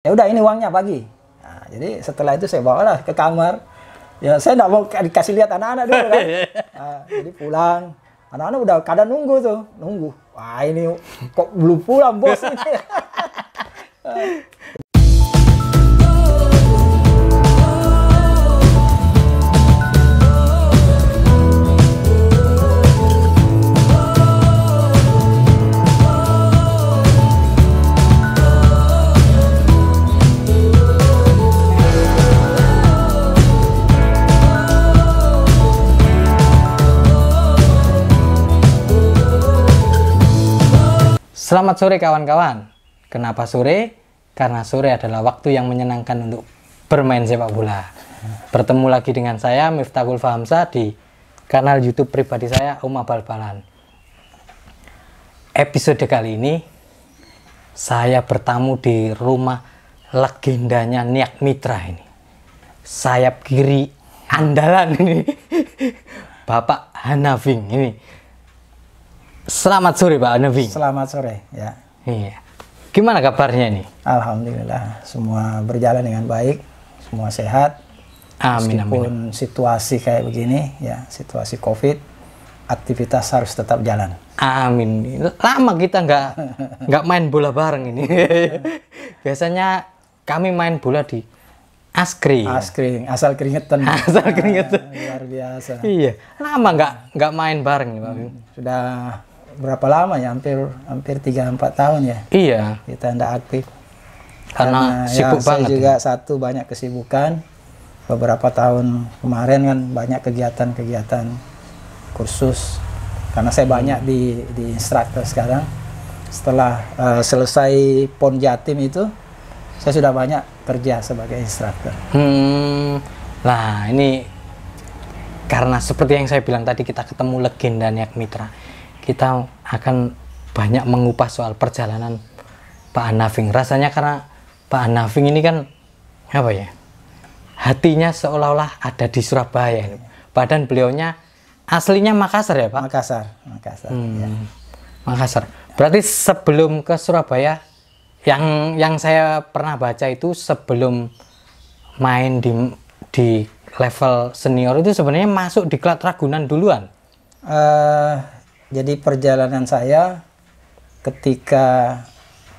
ya udah ini uangnya pagi nah, jadi setelah itu saya bawalah ke kamar ya saya nggak mau dikasih lihat anak-anak dulu kan nah, jadi pulang anak-anak udah kadang nunggu tuh nunggu wah ini kok belum pulang bos ini Selamat sore kawan-kawan. Kenapa sore? Karena sore adalah waktu yang menyenangkan untuk bermain sepak bola. Bertemu lagi dengan saya Miftahul Fahamsa di kanal YouTube pribadi saya Uma Balbalan. Episode kali ini saya bertamu di rumah legendanya Niak Mitra ini. Sayap kiri andalan ini. Bapak Hanafing ini Selamat sore Pak Nevi. Selamat sore ya. Iya. Gimana kabarnya ini? Alhamdulillah semua berjalan dengan baik, semua sehat. Amin. Meskipun amin. situasi kayak begini ya, situasi COVID, aktivitas harus tetap jalan. Amin. Lama kita nggak nggak main bola bareng ini. Biasanya kami main bola di askri. Askri. asal keringetan. Asal keringetan. Ah, luar biasa. Iya, lama nggak nggak main bareng Pak. Hmm, sudah berapa lama ya hampir hampir tiga empat tahun ya iya kita tidak aktif karena, karena ya, sibuk ya, banget juga ya. satu banyak kesibukan beberapa tahun kemarin kan banyak kegiatan-kegiatan kursus karena saya banyak di di instruktur sekarang setelah uh, selesai pon jatim itu saya sudah banyak kerja sebagai instruktur hmm nah ini karena seperti yang saya bilang tadi kita ketemu legenda Niak Mitra kita akan banyak mengupas soal perjalanan Pak Anafing. Rasanya karena Pak Anafing ini kan apa ya? Hatinya seolah-olah ada di Surabaya. Badan beliaunya aslinya Makassar ya Pak? Makassar, Makassar. Hmm, ya. Makassar. Berarti sebelum ke Surabaya, yang yang saya pernah baca itu sebelum main di di level senior itu sebenarnya masuk di klat Ragunan duluan. Uh, jadi perjalanan saya ketika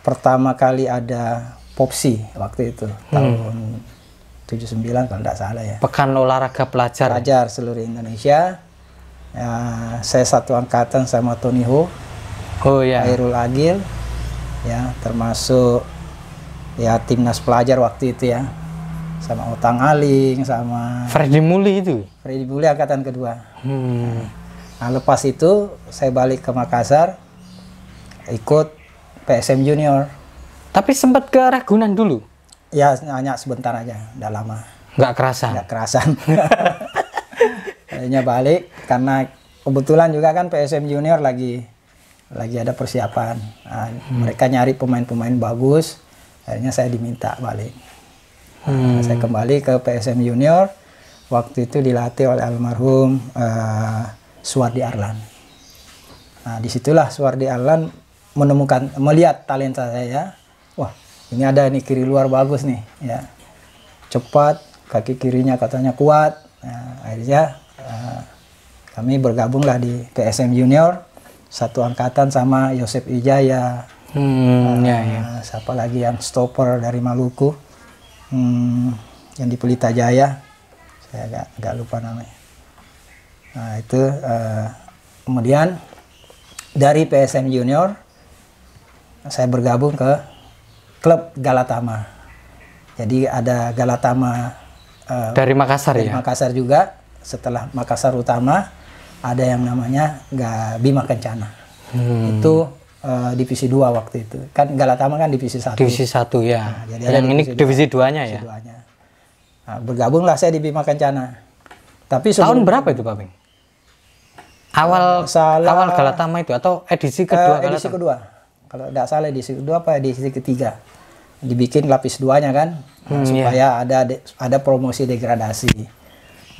pertama kali ada Popsi waktu itu hmm. tahun 79 kalau tidak salah ya. Pekan olahraga pelajar. Pelajar seluruh Indonesia. Ya, saya satu angkatan sama Tony Ho. Oh ya. Airul Agil ya termasuk ya timnas pelajar waktu itu ya sama Otang Aling sama Freddy Muli itu Freddy Muli angkatan kedua hmm. Nah lepas itu saya balik ke Makassar ikut PSM Junior. Tapi sempat ke Ragunan dulu? Ya hanya sebentar aja, udah lama. Nggak kerasan? Nggak kerasan. Akhirnya balik karena kebetulan juga kan PSM Junior lagi lagi ada persiapan. Nah, hmm. Mereka nyari pemain-pemain bagus. Akhirnya saya diminta balik. Hmm. Nah, saya hmm. kembali ke PSM Junior. Waktu itu dilatih oleh almarhum. Uh, Suwardi Arlan. Nah, disitulah Suwardi Arlan menemukan melihat talenta saya. Ya. Wah, ini ada nih kiri luar bagus nih, ya. Cepat, kaki kirinya katanya kuat. Nah, akhirnya uh, kami bergabunglah di PSM Junior satu angkatan sama Yosef Ijaya. Hmm, uh, ya, ya. Siapa lagi yang stopper dari Maluku? Hmm, yang di Pelita Jaya. Saya agak, agak lupa namanya. Nah, itu uh, kemudian dari PSM Junior saya bergabung ke klub Galatama. Jadi ada Galatama uh, dari Makassar dari ya. Makassar juga. Setelah Makassar Utama ada yang namanya Bima Kencana. Hmm. Itu uh, divisi 2 waktu itu. Kan Galatama kan divisi 1. Divisi 1 ya. Nah, jadi yang ini divisi 2-nya ya. Divisi Nah, bergabunglah saya di Bima Kencana. Tapi tahun berapa itu, Pak Bing? awal salah, awal Galatama itu atau edisi kedua uh, edisi Galatama. kedua kalau tidak salah edisi kedua apa edisi ketiga dibikin lapis duanya kan nah, hmm, iya. supaya iya. ada de, ada promosi degradasi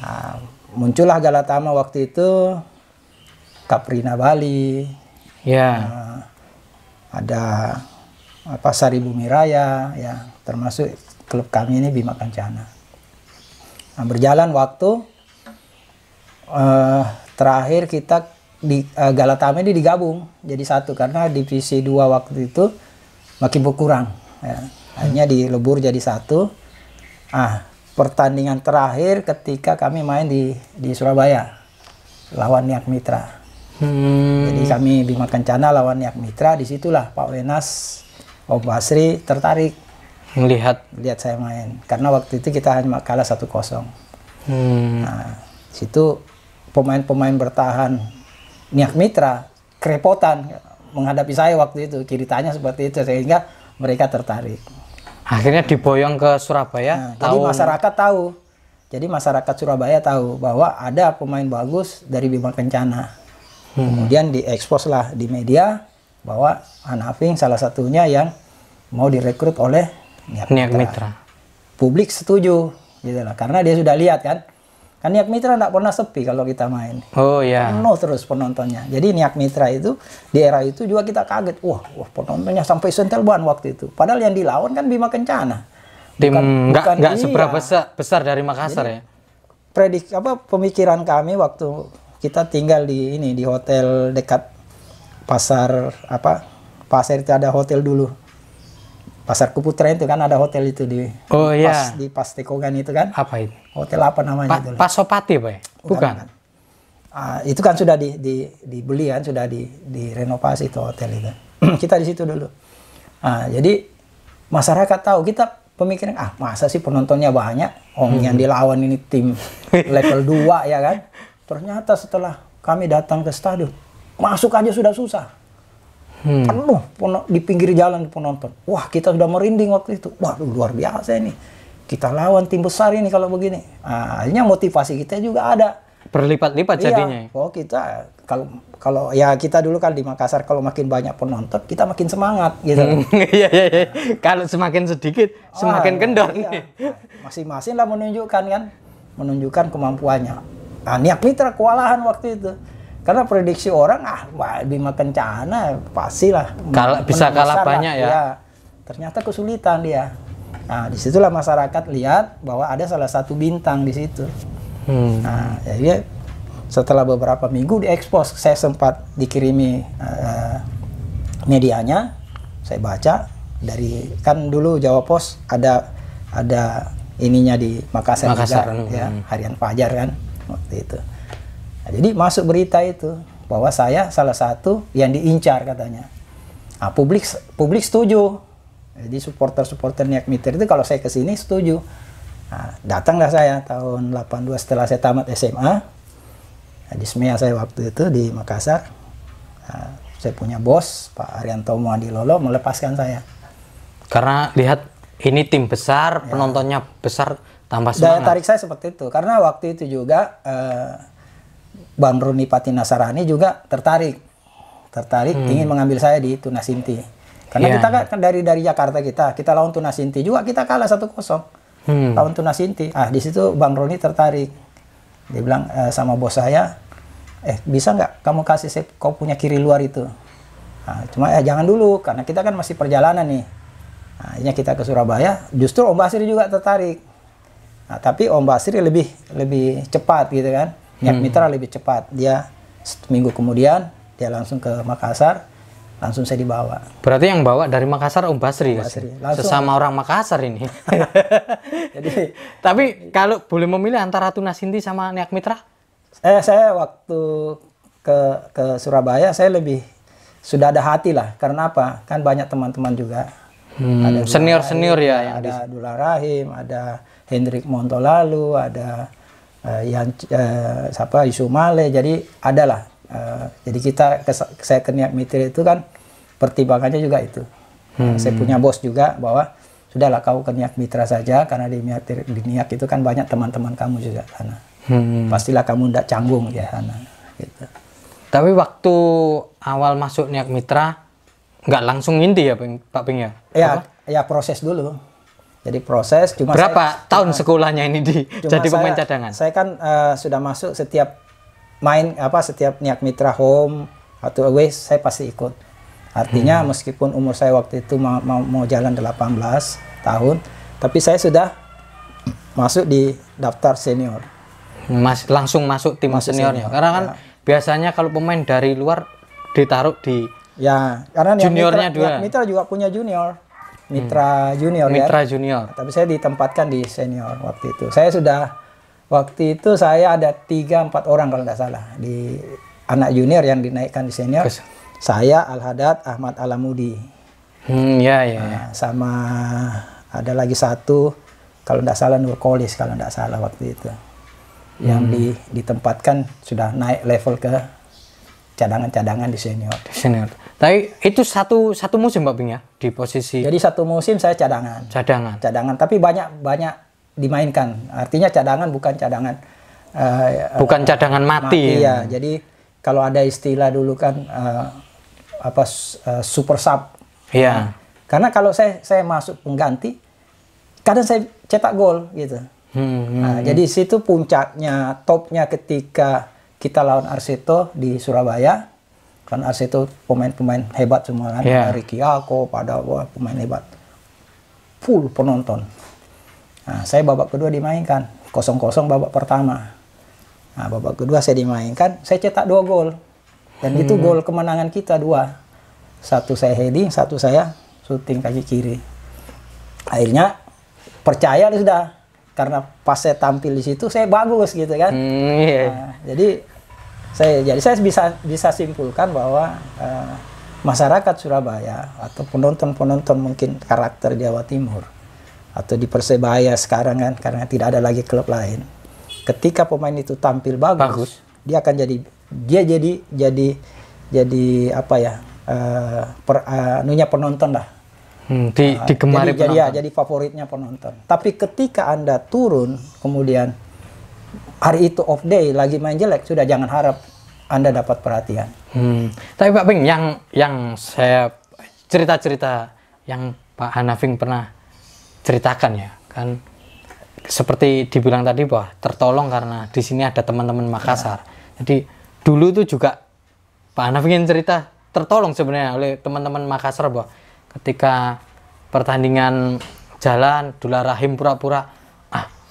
nah, muncullah Galatama waktu itu Kaprina Bali ya yeah. ada pasar ibu miraya ya termasuk klub kami ini Bima Kancana nah, berjalan waktu uh, terakhir kita di uh, eh, Galatama ini digabung jadi satu karena divisi dua waktu itu makin berkurang ya. hanya hmm. lebur jadi satu ah pertandingan terakhir ketika kami main di di Surabaya lawan Niak Mitra hmm. jadi kami Bima Kencana lawan Niak Mitra disitulah Pak Wenas Om Basri tertarik melihat lihat saya main karena waktu itu kita hanya kalah satu kosong hmm. nah situ pemain-pemain bertahan Niak Mitra kerepotan menghadapi saya waktu itu ceritanya seperti itu sehingga mereka tertarik akhirnya diboyong ke Surabaya nah, tahu... jadi masyarakat tahu jadi masyarakat Surabaya tahu bahwa ada pemain bagus dari Bima Kencana hmm. kemudian diekspos lah di media bahwa Hanafing salah satunya yang mau direkrut oleh Niak Mitra. Mitra. Publik setuju gitu lah karena dia sudah lihat kan Kan Niat Mitra tidak pernah sepi kalau kita main. Oh iya. Penuh terus penontonnya. Jadi Niat Mitra itu di era itu juga kita kaget. Wah, wah penontonnya sampai ban waktu itu. Padahal yang dilawan kan Bima Kencana. Tim nggak nggak seberapa besar, besar dari Makassar Jadi, ya. Predik apa pemikiran kami waktu kita tinggal di ini di hotel dekat pasar apa pasar itu ada hotel dulu Pasar Keputra itu kan ada hotel itu di Oh iya. di iya. Pas, di Pas Tekogan itu kan. Apa itu? Hotel apa namanya pa, itu? Pasopati Pak. Bukan. Bukan. Uh, itu kan sudah di, di, dibeli kan, sudah di, direnovasi itu hotel itu. kita di situ dulu. Uh, jadi masyarakat tahu kita pemikiran ah masa sih penontonnya banyak om oh, hmm. yang dilawan ini tim level 2 ya kan ternyata setelah kami datang ke stadion masuk aja sudah susah Hmm. Penuh di pinggir jalan penonton. Wah, kita sudah merinding waktu itu. Wah, luar biasa ini. Kita lawan tim besar ini kalau begini. Nah, akhirnya motivasi kita juga ada. Berlipat-lipat iya. jadinya. Oh, kita kalau kalau ya kita dulu kan di Makassar kalau makin banyak penonton kita makin semangat gitu. Hmm. Iya iya iya. Kalau semakin sedikit oh, semakin iya, kendor. Iya. Masing-masing lah menunjukkan kan menunjukkan kemampuannya. Nah, Niak Mitra kewalahan waktu itu. Karena prediksi orang ah Bima Kencana pastilah Kala, bisa kalah banyak ya. ya. Ternyata kesulitan dia. Nah, disitulah masyarakat lihat bahwa ada salah satu bintang di situ. Hmm. Nah, jadi ya, ya, setelah beberapa minggu diekspos, saya sempat dikirimi uh, medianya, saya baca dari kan dulu Jawa Pos ada ada ininya di Makassar, Makassar juga, ya, hmm. Harian Fajar kan waktu itu. Nah, jadi masuk berita itu bahwa saya salah satu yang diincar katanya. Nah, publik publik setuju. Jadi supporter-supporter Niak Mitir itu kalau saya ke sini setuju. Nah, datanglah saya tahun 82 setelah saya tamat SMA. Nah, di SMA saya waktu itu di Makassar. Nah, saya punya bos Pak Arianto Muadi Lolo melepaskan saya. Karena lihat ini tim besar, ya. penontonnya besar, tambah semangat. Daya tarik saya seperti itu. Karena waktu itu juga eh, Bamruni Patinasarani juga tertarik tertarik hmm. ingin mengambil saya di Tunas Inti, Karena yeah. kita kan dari dari Jakarta kita, kita lawan Tunas Inti juga kita kalah 1-0. Hmm. Lawan Inti. Ah, di situ Bang Roni tertarik. Dia bilang e, sama bos saya, "Eh, bisa nggak kamu kasih saya kau punya kiri luar itu?" Nah, cuma eh jangan dulu karena kita kan masih perjalanan nih. Nah, akhirnya kita ke Surabaya, justru Om Basri juga tertarik. Nah, tapi Om Basri lebih lebih cepat gitu kan niat hmm. mitra lebih cepat dia minggu kemudian dia langsung ke Makassar langsung saya dibawa. Berarti yang bawa dari Makassar Om Basri, ya? Langsung. sesama orang Makassar ini. Jadi tapi kalau boleh memilih antara Tuna Sinti sama Niat Mitra? Eh saya waktu ke ke Surabaya saya lebih sudah ada hati lah karena apa? Kan banyak teman-teman juga. Hmm, senior senior ya ada di... Dula Rahim, ada Hendrik Montolalu, ada uh, yang uh, siapa isu Male jadi adalah uh, jadi kita saya ke niat mitir itu kan pertimbangannya juga itu hmm. saya punya bos juga bahwa sudahlah kau ke niat mitra saja karena di niat di niat itu kan banyak teman-teman kamu juga sana hmm. pastilah kamu tidak canggung ya sana gitu. tapi waktu awal masuk niat mitra nggak langsung inti ya Pak Ping ya ya, Apa? ya proses dulu jadi proses cuma berapa saya, tahun cuma, sekolahnya ini di jadi jadi pemain cadangan? Saya kan uh, sudah masuk setiap main apa setiap niat mitra home atau away saya pasti ikut. Artinya hmm. meskipun umur saya waktu itu mau, mau, mau jalan 18 tahun, tapi saya sudah masuk di daftar senior. Mas langsung masuk tim masuk seniornya. Senior. Karena kan ya. biasanya kalau pemain dari luar ditaruh di ya karena juniornya mitra, juga. mitra juga punya junior mitra hmm. junior kan? mitra ya. junior tapi saya ditempatkan di senior waktu itu saya sudah waktu itu saya ada tiga empat orang kalau nggak salah di anak junior yang dinaikkan di senior Kes. saya Al Ahmad Alamudi hmm, ya ya, Nah, sama ada lagi satu kalau nggak salah Nur Kolis kalau nggak salah waktu itu yang hmm. di, ditempatkan sudah naik level ke cadangan-cadangan di senior. Di senior. Tapi itu satu satu musim Pak Bing ya di posisi. Jadi satu musim saya cadangan. Cadangan. Cadangan tapi banyak banyak dimainkan. Artinya cadangan bukan cadangan uh, bukan uh, cadangan mati. mati ya. Jadi kalau ada istilah dulu kan uh, apa uh, super sub. Iya. Yeah. Nah, karena kalau saya saya masuk pengganti kadang saya cetak gol gitu. Hmm, hmm, nah, hmm. jadi situ puncaknya topnya ketika kita lawan Arseto di Surabaya kan AC itu pemain-pemain hebat semua kan yeah. dari Kiyako pada wah pemain hebat full penonton nah, saya babak kedua dimainkan kosong-kosong babak pertama nah, babak kedua saya dimainkan saya cetak dua gol dan hmm. itu gol kemenangan kita dua satu saya heading satu saya shooting kaki kiri akhirnya percaya sudah karena pas saya tampil di situ saya bagus gitu kan hmm, yeah. nah, jadi saya jadi saya bisa bisa simpulkan bahwa uh, masyarakat Surabaya atau penonton-penonton mungkin karakter Jawa Timur atau di Persebaya sekarang kan karena tidak ada lagi klub lain. Ketika pemain itu tampil bagus, bagus. dia akan jadi dia jadi jadi jadi apa ya? Uh, per, uh, eh, nunya penonton lah. Hmm, di, uh, di jadi, penonton. jadi ya, jadi favoritnya penonton. Tapi ketika anda turun kemudian hari itu off day lagi main jelek sudah jangan harap anda dapat perhatian. Hmm. Tapi Pak Bing yang yang saya cerita-cerita yang Pak Hanafing pernah ceritakan ya, kan seperti dibilang tadi bahwa tertolong karena di sini ada teman-teman Makassar. Ya. Jadi dulu itu juga Pak Hanafing cerita tertolong sebenarnya oleh teman-teman Makassar bahwa ketika pertandingan jalan Dula Rahim pura-pura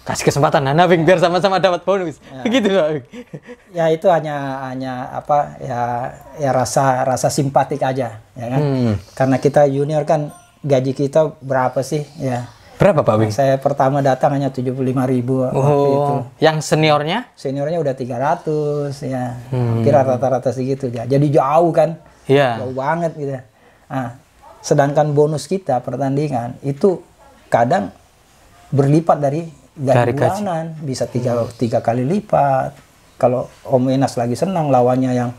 kasih kesempatan Nana ya. biar sama-sama dapat bonus ya. gitu bang ya itu hanya hanya apa ya ya rasa rasa simpatik aja ya kan hmm. karena kita junior kan gaji kita berapa sih ya berapa Pak Bing? Saya pertama datang hanya tujuh puluh lima ribu oh, itu. Yang seniornya? Seniornya udah tiga ratus ya hmm. kira rata-rata segitu ya jadi jauh kan ya. jauh banget gitu nah, sedangkan bonus kita pertandingan itu kadang berlipat dari dari bulanan gaji. bisa tiga hmm. tiga kali lipat kalau Om Enas lagi senang lawannya yang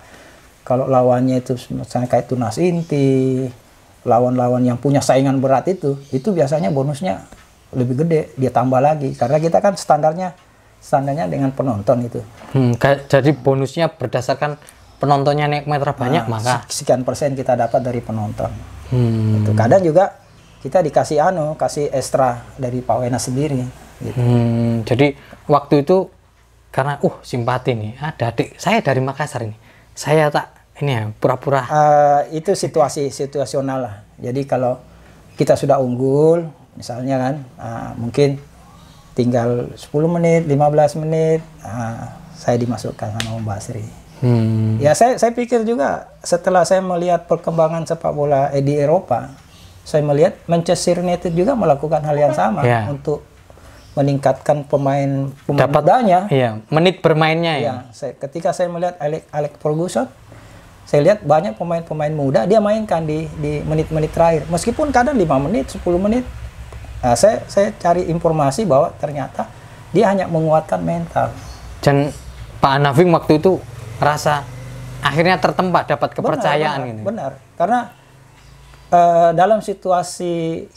kalau lawannya itu misalnya kayak tunas inti lawan-lawan yang punya saingan berat itu itu biasanya bonusnya lebih gede dia tambah lagi karena kita kan standarnya standarnya dengan penonton itu hmm, kayak, jadi bonusnya berdasarkan penontonnya naik meter banyak nah, maka sekian persen kita dapat dari penonton hmm. itu kadang juga kita dikasih anu kasih ekstra dari Pak Wena sendiri Gitu. Hmm, jadi waktu itu karena uh simpati nih ada adik saya dari Makassar ini saya tak ini ya pura-pura uh, itu situasi situasional lah jadi kalau kita sudah unggul misalnya kan uh, mungkin tinggal 10 menit 15 menit uh, saya dimasukkan sama Om Basri hmm. ya saya saya pikir juga setelah saya melihat perkembangan sepak bola eh, di Eropa saya melihat Manchester United juga melakukan hal yang sama yeah. untuk meningkatkan pemain pemain Dapat, mudanya. Iya, menit bermainnya ya. ya. Saya, ketika saya melihat Alex Alex Ferguson, saya lihat banyak pemain-pemain muda dia mainkan di di menit-menit terakhir. Meskipun kadang lima menit, 10 menit. Nah, saya saya cari informasi bahwa ternyata dia hanya menguatkan mental. Dan Pak Anafing waktu itu rasa akhirnya tertempat dapat kepercayaan benar, benar, gitu. ini. Benar. Karena uh, dalam situasi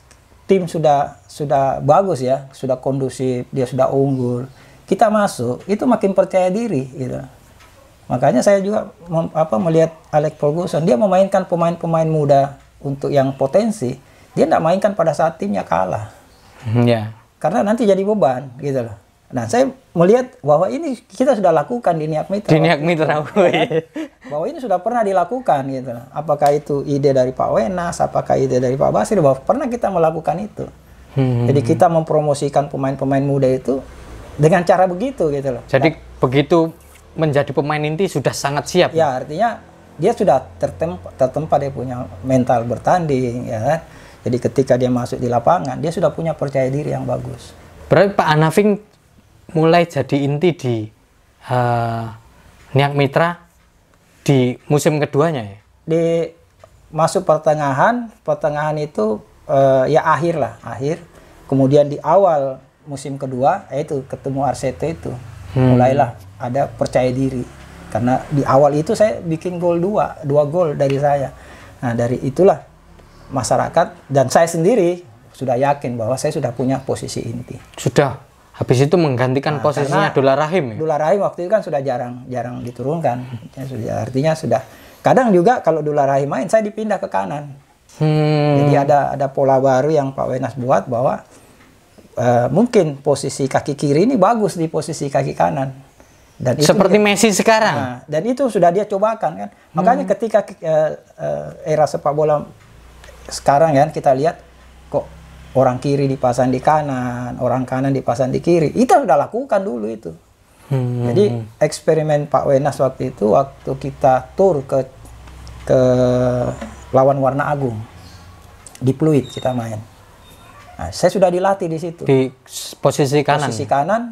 tim sudah sudah bagus ya, sudah kondusif, dia sudah unggul. Kita masuk, itu makin percaya diri gitu. Makanya saya juga mem, apa melihat Alex Ferguson, dia memainkan pemain-pemain muda untuk yang potensi, dia tidak mainkan pada saat timnya kalah. Hmm, ya. Karena nanti jadi beban gitu loh. Nah, saya melihat bahwa ini kita sudah lakukan di Niat Mitra. Di Niat Mitra, ya. bahwa ini sudah pernah dilakukan gitu. Apakah itu ide dari Pak Wenas, apakah ide dari Pak Basir, bahwa pernah kita melakukan itu. Hmm. Jadi kita mempromosikan pemain-pemain muda itu dengan cara begitu gitu loh. Jadi nah, begitu menjadi pemain inti sudah sangat siap. Ya, artinya dia sudah tertempa, tertempat dia punya mental bertanding ya kan? Jadi ketika dia masuk di lapangan, dia sudah punya percaya diri yang bagus. Berarti Pak Anafing mulai jadi inti di uh, Niak Mitra di musim keduanya ya? Di masuk pertengahan, pertengahan itu uh, ya akhir lah, akhir. Kemudian di awal musim kedua, yaitu eh, ketemu RCT itu, hmm. mulailah ada percaya diri. Karena di awal itu saya bikin gol dua, dua gol dari saya. Nah dari itulah masyarakat dan saya sendiri sudah yakin bahwa saya sudah punya posisi inti. Sudah Habis itu menggantikan nah, posisinya Dolar Rahim. Ya? Dolar Rahim waktu itu kan sudah jarang jarang diturunkan. Ya, artinya sudah. Kadang juga kalau Dolar Rahim main saya dipindah ke kanan. Hmm. Jadi ada ada pola baru yang Pak Wenas buat bahwa uh, mungkin posisi kaki kiri ini bagus di posisi kaki kanan. Dan itu seperti dia, Messi sekarang. Nah, dan itu sudah dia cobakan kan. Makanya hmm. ketika uh, uh, era sepak bola sekarang kan kita lihat orang kiri dipasang di kanan, orang kanan dipasang di kiri. Itu sudah lakukan dulu itu. Hmm. Jadi eksperimen Pak Wenas waktu itu waktu kita tur ke ke lawan warna agung di Pluit kita main. Nah, saya sudah dilatih di situ. Di posisi kanan. Posisi kanan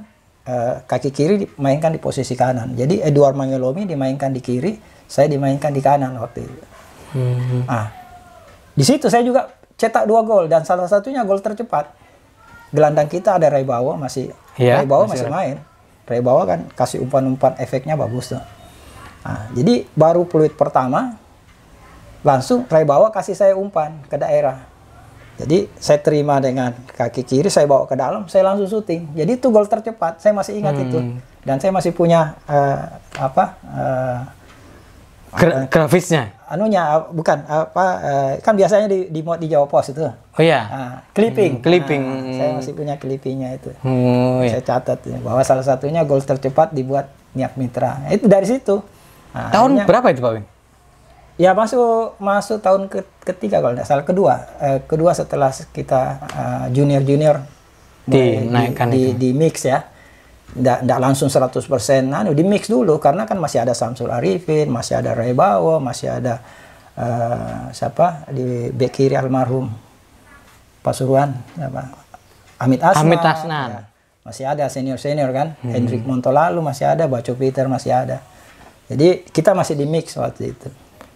eh, kaki kiri dimainkan di posisi kanan. Jadi Edward Mangelomi dimainkan di kiri, saya dimainkan di kanan waktu itu. Hmm. Ah, di situ saya juga cetak dua gol dan salah satunya gol tercepat. Gelandang kita ada Ray Bawa masih yeah, Ray Bawa masih, masih main. Ray Bawa kan kasih umpan-umpan efeknya bagus tuh. Nah, jadi baru peluit pertama langsung Ray Bawa kasih saya umpan ke daerah. Jadi saya terima dengan kaki kiri, saya bawa ke dalam, saya langsung syuting. Jadi itu gol tercepat. Saya masih ingat hmm. itu dan saya masih punya uh, apa uh, Gra grafisnya anunya bukan apa eh, kan biasanya di di di Jawa Pos itu oh iya nah, clipping hmm, clipping nah, saya masih punya clippingnya itu oh, iya. saya catat ya, bahwa salah satunya gol tercepat dibuat Niak Mitra itu dari situ nah, tahun akhirnya, berapa itu Pak Win ya masuk masuk tahun ke, ketiga kalau tidak salah kedua eh, kedua setelah kita eh, junior junior dinaikkan di, di, di mix ya tidak langsung 100% nah, di mix dulu karena kan masih ada Samsul Arifin, masih ada Ray Bawo, masih ada uh, siapa di bek kiri almarhum Pasuruan apa Amit Asnan. Amit Asnan. Ya. Masih ada senior-senior kan. Hmm. Hendrik Montolalu masih ada, Baco Peter masih ada. Jadi kita masih di mix waktu itu.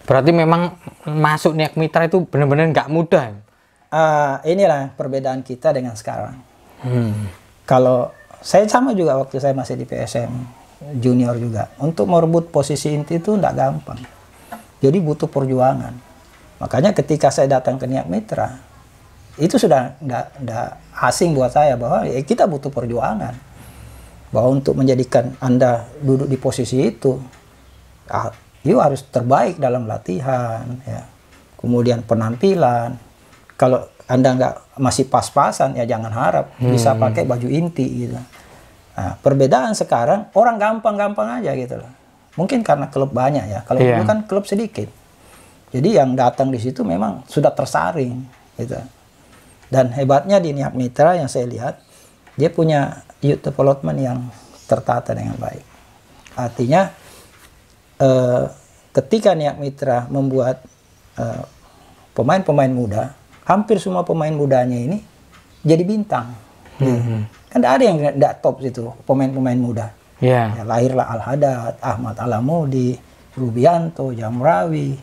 Berarti memang masuk Niak Mitra itu benar-benar nggak mudah. Uh, inilah perbedaan kita dengan sekarang. Hmm. Kalau saya sama juga waktu saya masih di PSM junior juga. Untuk merebut posisi inti itu tidak gampang. Jadi butuh perjuangan. Makanya ketika saya datang ke Niat Mitra, itu sudah tidak asing buat saya bahwa ya, kita butuh perjuangan. Bahwa untuk menjadikan Anda duduk di posisi itu, ah, harus terbaik dalam latihan, ya. kemudian penampilan. Kalau anda nggak masih pas-pasan ya jangan harap hmm. bisa pakai baju inti gitu. Nah, perbedaan sekarang orang gampang-gampang aja gitu loh. Mungkin karena klub banyak ya. Kalau yeah. dulu kan klub sedikit. Jadi yang datang di situ memang sudah tersaring gitu. Dan hebatnya di Niat Mitra yang saya lihat dia punya youth development yang tertata dengan baik. Artinya eh, ketika Niat Mitra membuat eh, pemain-pemain muda hampir semua pemain mudanya ini jadi bintang. Hmm. Kan tidak ada yang tidak top situ pemain-pemain muda. Yeah. Ya, lahirlah Al Hadad, Ahmad Alamudi, Rubianto, Jamrawi,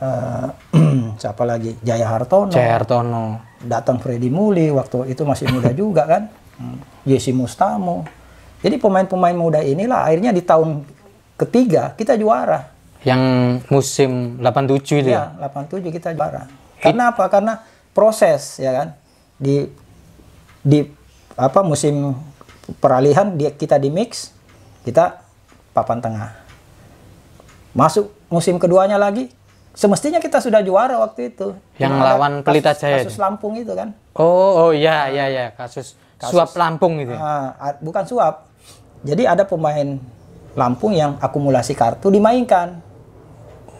uh, siapa lagi Jaya Hartono. Jaya Hartono. Datang Freddy Muli waktu itu masih muda juga kan. Hmm. Jesse Mustamo. Jadi pemain-pemain muda inilah akhirnya di tahun ketiga kita juara. Yang musim 87 itu ya? Ya, 87 kita juara. Karena apa? Karena proses ya kan. Di di apa musim peralihan dia kita di mix, kita papan tengah. Masuk musim keduanya lagi, semestinya kita sudah juara waktu itu. Yang Dimana lawan Pelita kasus, Jaya. Kasus Lampung itu kan. Oh, oh ya ya ya kasus, kasus suap Lampung itu. Uh, bukan suap. Jadi ada pemain Lampung yang akumulasi kartu dimainkan.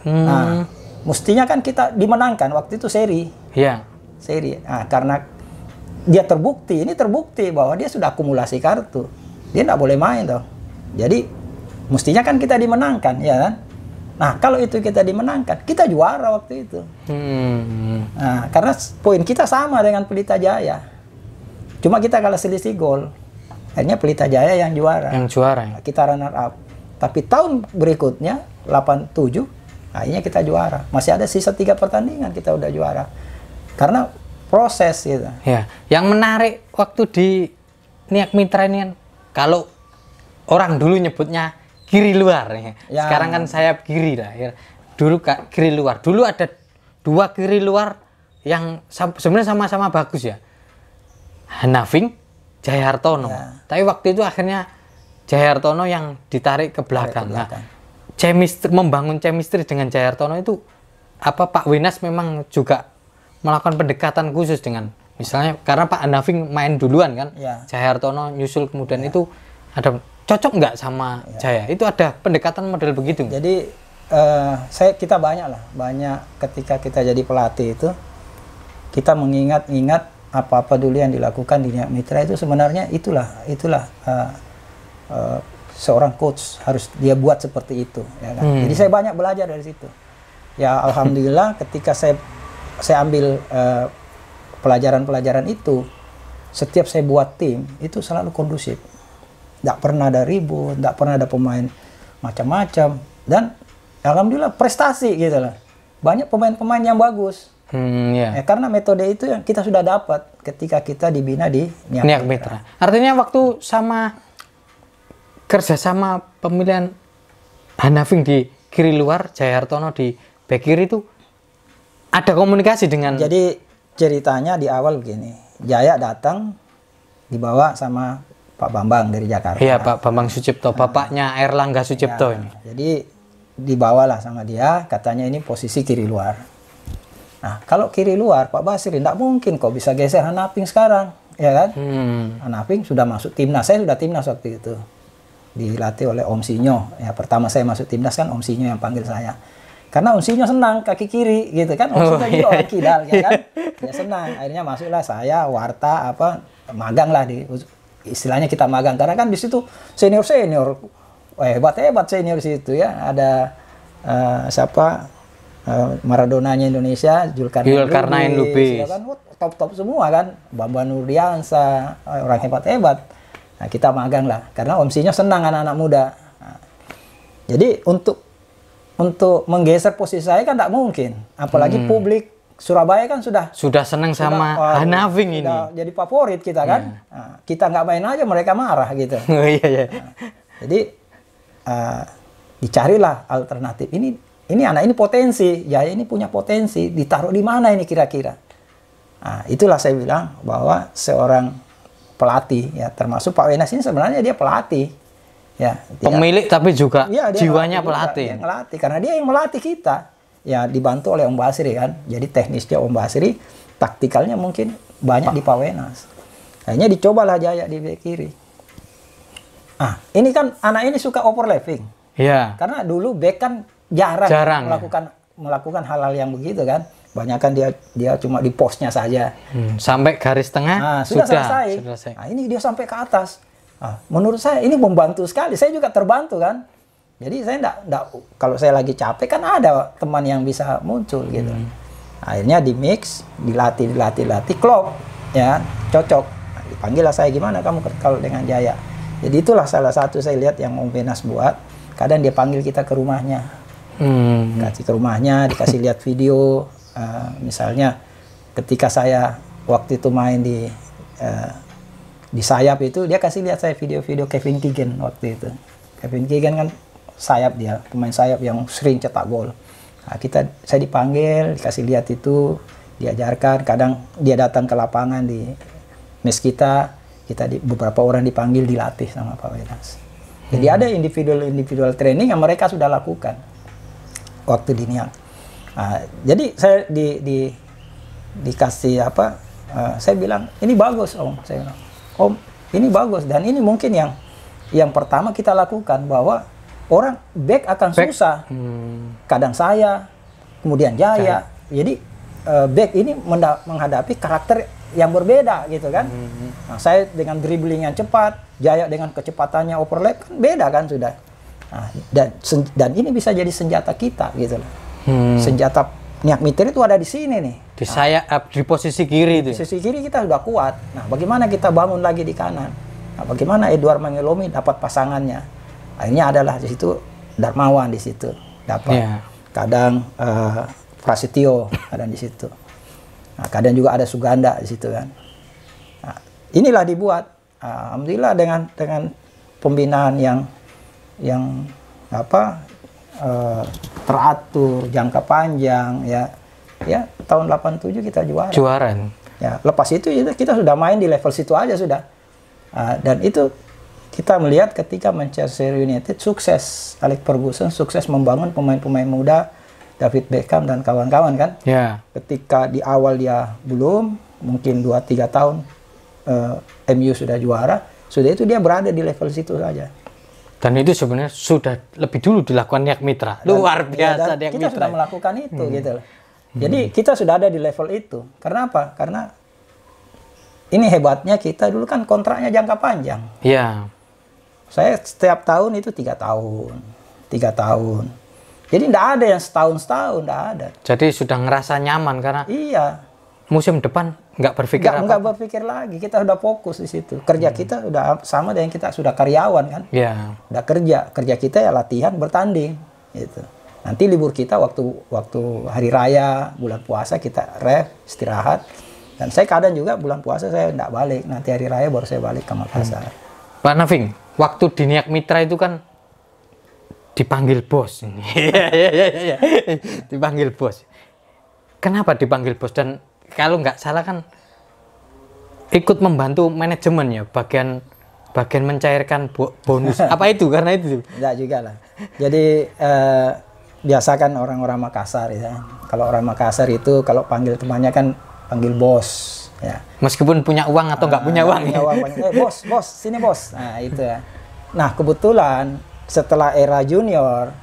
Hmm. Nah, Mestinya kan kita dimenangkan waktu itu seri. Iya. Seri. Nah, karena dia terbukti, ini terbukti bahwa dia sudah akumulasi kartu. Dia tidak boleh main tuh. Jadi mestinya kan kita dimenangkan, ya kan? Nah, kalau itu kita dimenangkan, kita juara waktu itu. Hmm. Nah, karena poin kita sama dengan Pelita Jaya. Cuma kita kalah selisih gol. Akhirnya Pelita Jaya yang juara. Yang juara. Kita runner up. Tapi tahun berikutnya 87 akhirnya kita juara masih ada sisa tiga pertandingan kita udah juara karena proses gitu ya yang menarik waktu di niat mitra ini kan kalau orang dulu nyebutnya kiri luar ya. ya. sekarang kan sayap kiri lah ya. dulu kak kiri luar dulu ada dua kiri luar yang sebenarnya sama-sama bagus ya Hanafing Jayartono ya. tapi waktu itu akhirnya Jayartono yang ditarik ke belakang, ke belakang. Nah, chemistry membangun chemistry dengan Jayartono itu apa Pak Winas memang juga melakukan pendekatan khusus dengan misalnya karena Pak Anafing main duluan kan ya. Jayartono nyusul kemudian ya. itu ada cocok nggak sama ya. Jaya itu ada pendekatan model begitu jadi uh, saya kita banyak lah banyak ketika kita jadi pelatih itu kita mengingat-ingat apa-apa dulu yang dilakukan di Mitra itu sebenarnya itulah itulah uh, uh, seorang coach harus dia buat seperti itu ya kan? hmm. jadi saya banyak belajar dari situ ya alhamdulillah ketika saya saya ambil pelajaran eh, pelajaran-pelajaran itu setiap saya buat tim itu selalu kondusif tidak pernah ada ribut tidak pernah ada pemain macam-macam dan alhamdulillah prestasi gitu lah banyak pemain-pemain yang bagus Hmm, yeah. ya, karena metode itu yang kita sudah dapat ketika kita dibina di Niak Mitra. Artinya waktu sama kerjasama pemilihan Hanafing di kiri luar, Hartono di back kiri itu ada komunikasi dengan jadi ceritanya di awal begini Jaya datang dibawa sama Pak Bambang dari Jakarta iya Pak Bambang Sucipto nah, bapaknya Erlangga iya. Sucipto ya, ini jadi dibawalah sama dia katanya ini posisi kiri luar nah kalau kiri luar Pak Basri tidak mungkin kok bisa geser Hanafing sekarang ya kan hmm. Hanaping sudah masuk timnas saya sudah timnas waktu itu dilatih oleh Om Sinyo. Ya, pertama saya masuk timnas kan Om Sinyo yang panggil saya. Karena Om Sinyo senang kaki kiri gitu kan. Om oh, Sinyo iya. orang kidal ya kan. Ya senang. Akhirnya masuklah saya Warta apa magang lah di istilahnya kita magang karena kan di situ senior senior hebat hebat senior situ ya ada uh, siapa uh, eh, Maradonanya Indonesia Julkarnain, Julkarnain Lubis, Lubis. Ya kan, top top semua kan Bambang Nurdiansa orang hebat hebat Nah, kita magang lah karena omsinya senang anak-anak muda. Nah, jadi untuk untuk menggeser posisi saya kan tidak mungkin, apalagi hmm. publik Surabaya kan sudah sudah senang sama sudah, Hanafing ini. Jadi favorit kita kan. Yeah. Nah, kita nggak main aja mereka marah gitu. oh, iya, iya. Nah, jadi uh, dicarilah alternatif. Ini ini anak ini potensi, ya ini punya potensi. Ditaruh di mana ini kira-kira? Nah, itulah saya bilang bahwa seorang pelatih ya termasuk Pak Wenas ini sebenarnya dia pelatih ya dia, pemilik tapi juga ya, jiwanya pelatih juga, dia ngelatih karena dia yang melatih kita ya dibantu oleh Om Basri kan jadi teknisnya Om Basri taktikalnya mungkin banyak Pak. di Pak Wenas akhirnya dicobalah Jaya di kiri ah ini kan anak ini suka overlapping ya karena dulu back kan jarang, jarang ya. melakukan ya? melakukan hal-hal yang begitu kan kan dia dia cuma di posnya saja. Hmm. Sampai garis tengah nah, sudah, sudah selesai. selesai. Nah, ini dia sampai ke atas. Nah, menurut saya ini membantu sekali. Saya juga terbantu kan. Jadi saya enggak, enggak kalau saya lagi capek kan ada teman yang bisa muncul gitu. Hmm. Akhirnya di mix, dilatih, dilatih, dilatih, klop, ya cocok. Nah, dipanggil lah saya gimana kamu kalau dengan Jaya. Jadi itulah salah satu saya lihat yang Om Venas buat. Kadang dia panggil kita ke rumahnya, hmm. kasih ke rumahnya, dikasih lihat video, uh, misalnya ketika saya waktu itu main di uh, di sayap itu dia kasih lihat saya video-video Kevin Keegan waktu itu Kevin Keegan kan sayap dia pemain sayap yang sering cetak gol nah, kita saya dipanggil dikasih lihat itu diajarkan kadang dia datang ke lapangan di mes kita kita di, beberapa orang dipanggil dilatih sama Pak Wenas jadi hmm. ada individual-individual training yang mereka sudah lakukan waktu di niang Nah, jadi saya di, di dikasih apa? Uh, saya bilang ini bagus om. Saya bilang om ini bagus dan ini mungkin yang yang pertama kita lakukan bahwa orang back akan back. susah. Hmm. Kadang saya, kemudian Jaya. Saya. Jadi uh, back ini menghadapi karakter yang berbeda gitu kan. Hmm. Nah, saya dengan dribbling yang cepat, Jaya dengan kecepatannya overlap kan beda kan sudah. Nah, dan dan ini bisa jadi senjata kita gitu loh. Hmm. Senjata niat mitir itu ada di sini nih. Di nah, saya eh, di posisi kiri itu. Ya? Di sisi kiri kita sudah kuat. Nah, bagaimana kita bangun lagi di kanan? Nah, bagaimana Edward Mangilomi dapat pasangannya? Akhirnya adalah di situ Darmawan di situ dapat. Yeah. Kadang uh, Prasetyo ada di situ. Nah, kadang juga ada Suganda di situ kan. Nah, inilah dibuat. Nah, alhamdulillah dengan dengan pembinaan yang yang apa Eh, teratur, jangka panjang ya. Ya, tahun 87 kita juara. Juaran. Ya, lepas itu ya, kita sudah main di level situ aja sudah. Uh, dan itu kita melihat ketika Manchester United sukses, Alex Ferguson sukses membangun pemain-pemain muda David Beckham dan kawan-kawan kan. Yeah. Ketika di awal dia belum, mungkin 2-3 tahun uh, eh, MU sudah juara, sudah itu dia berada di level situ saja. Dan itu sebenarnya sudah lebih dulu dilakukan niat mitra. Dan, Luar biasa ya, niat kita mitra. sudah ya. melakukan itu hmm. gitu loh. Hmm. Jadi hmm. kita sudah ada di level itu. Karena apa? Karena ini hebatnya kita dulu kan kontraknya jangka panjang. ya Saya setiap tahun itu tiga tahun, tiga tahun. Jadi tidak ada yang setahun setahun, tidak ada. Jadi sudah ngerasa nyaman karena. Iya musim depan nggak berpikir nggak, nggak berpikir lagi kita udah fokus di situ kerja hmm. kita udah sama dengan kita sudah karyawan kan yeah. udah kerja kerja kita ya latihan bertanding gitu nanti libur kita waktu waktu hari raya bulan puasa kita ref istirahat dan saya kadang juga bulan puasa saya nggak balik nanti hari raya baru saya balik ke hmm. Makassar hmm. Pak Nafing waktu di Niak Mitra itu kan dipanggil bos ini iya, iya, iya, dipanggil bos kenapa dipanggil bos dan kalau nggak salah kan ikut membantu manajemen ya bagian bagian mencairkan bonus apa itu karena itu enggak juga lah jadi eh, biasakan orang-orang Makassar ya kalau orang Makassar itu kalau panggil temannya kan panggil bos ya meskipun punya uang atau nggak ah, punya uang, punya uang panggil, eh, bos bos sini bos nah itu ya nah kebetulan setelah era junior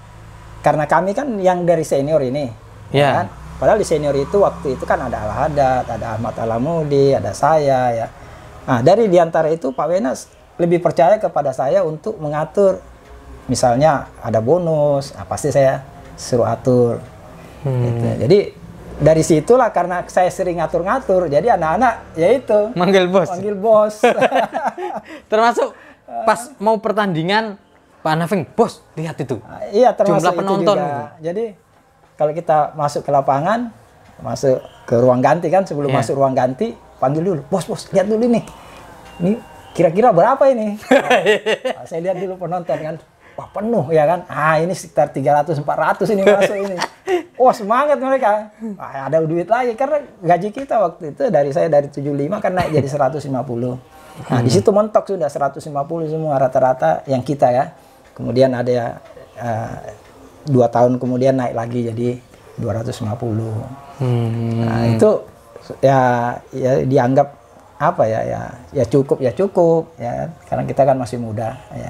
karena kami kan yang dari senior ini yeah. Ya. kan Padahal di senior itu waktu itu kan ada Al hadad ada Ahmad Alamudi, ada saya ya. Nah, dari diantara itu Pak Wenas lebih percaya kepada saya untuk mengatur. Misalnya ada bonus, nah pasti saya suruh atur. Hmm. Gitu. Jadi dari situlah karena saya sering ngatur-ngatur, jadi anak-anak ya itu. Manggil bos. Manggil bos. Termasuk pas mau pertandingan Pak Nafeng, bos lihat itu. Ah, iya termasuk jumlah penonton. Itu juga. Gitu. Jadi kalau kita masuk ke lapangan, masuk ke ruang ganti kan sebelum yeah. masuk ruang ganti panggil dulu, bos bos lihat dulu nih, ini kira-kira berapa ini? nah, saya lihat dulu penonton kan, wah penuh ya kan, ah ini sekitar 300 400 ini masuk ini, wah semangat mereka, ah, ada duit lagi karena gaji kita waktu itu dari saya dari 75 kan naik jadi 150. Nah hmm. di situ mentok sudah 150 semua rata-rata yang kita ya, kemudian ada ya dua tahun kemudian naik lagi jadi 250 hmm. nah itu ya ya dianggap apa ya ya ya cukup ya cukup ya kan? karena kita kan masih muda ya